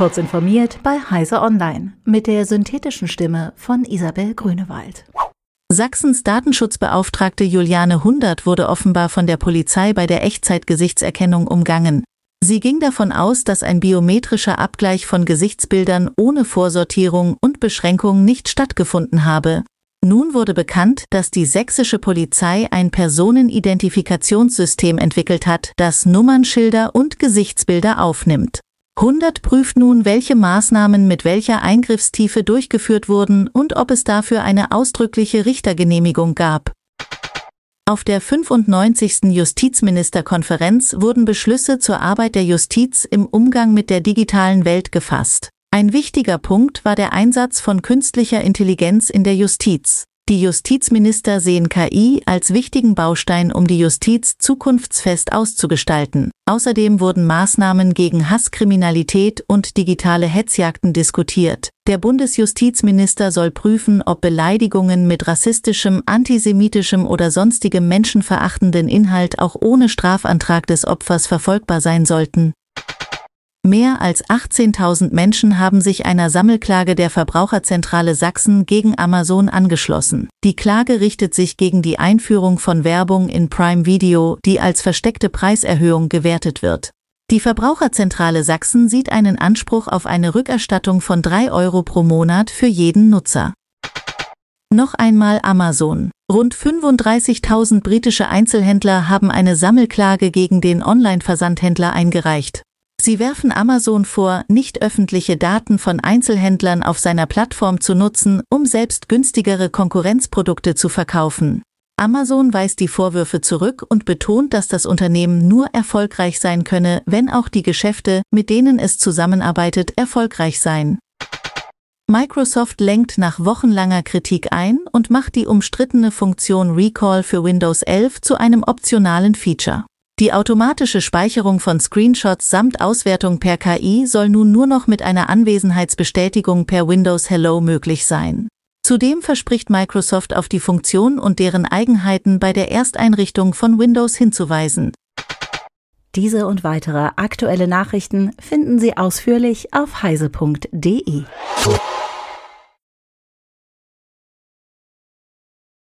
Kurz informiert bei Heise Online mit der synthetischen Stimme von Isabel Grünewald. Sachsens Datenschutzbeauftragte Juliane Hundert wurde offenbar von der Polizei bei der Echtzeitgesichtserkennung umgangen. Sie ging davon aus, dass ein biometrischer Abgleich von Gesichtsbildern ohne Vorsortierung und Beschränkung nicht stattgefunden habe. Nun wurde bekannt, dass die sächsische Polizei ein Personenidentifikationssystem entwickelt hat, das Nummernschilder und Gesichtsbilder aufnimmt. 100 prüft nun, welche Maßnahmen mit welcher Eingriffstiefe durchgeführt wurden und ob es dafür eine ausdrückliche Richtergenehmigung gab. Auf der 95. Justizministerkonferenz wurden Beschlüsse zur Arbeit der Justiz im Umgang mit der digitalen Welt gefasst. Ein wichtiger Punkt war der Einsatz von künstlicher Intelligenz in der Justiz. Die Justizminister sehen KI als wichtigen Baustein, um die Justiz zukunftsfest auszugestalten. Außerdem wurden Maßnahmen gegen Hasskriminalität und digitale Hetzjagden diskutiert. Der Bundesjustizminister soll prüfen, ob Beleidigungen mit rassistischem, antisemitischem oder sonstigem menschenverachtenden Inhalt auch ohne Strafantrag des Opfers verfolgbar sein sollten. Mehr als 18.000 Menschen haben sich einer Sammelklage der Verbraucherzentrale Sachsen gegen Amazon angeschlossen. Die Klage richtet sich gegen die Einführung von Werbung in Prime Video, die als versteckte Preiserhöhung gewertet wird. Die Verbraucherzentrale Sachsen sieht einen Anspruch auf eine Rückerstattung von 3 Euro pro Monat für jeden Nutzer. Noch einmal Amazon. Rund 35.000 britische Einzelhändler haben eine Sammelklage gegen den Online-Versandhändler eingereicht. Sie werfen Amazon vor, nicht öffentliche Daten von Einzelhändlern auf seiner Plattform zu nutzen, um selbst günstigere Konkurrenzprodukte zu verkaufen. Amazon weist die Vorwürfe zurück und betont, dass das Unternehmen nur erfolgreich sein könne, wenn auch die Geschäfte, mit denen es zusammenarbeitet, erfolgreich seien. Microsoft lenkt nach wochenlanger Kritik ein und macht die umstrittene Funktion Recall für Windows 11 zu einem optionalen Feature. Die automatische Speicherung von Screenshots samt Auswertung per KI soll nun nur noch mit einer Anwesenheitsbestätigung per Windows Hello möglich sein. Zudem verspricht Microsoft auf die Funktion und deren Eigenheiten bei der Ersteinrichtung von Windows hinzuweisen. Diese und weitere aktuelle Nachrichten finden Sie ausführlich auf heise.de.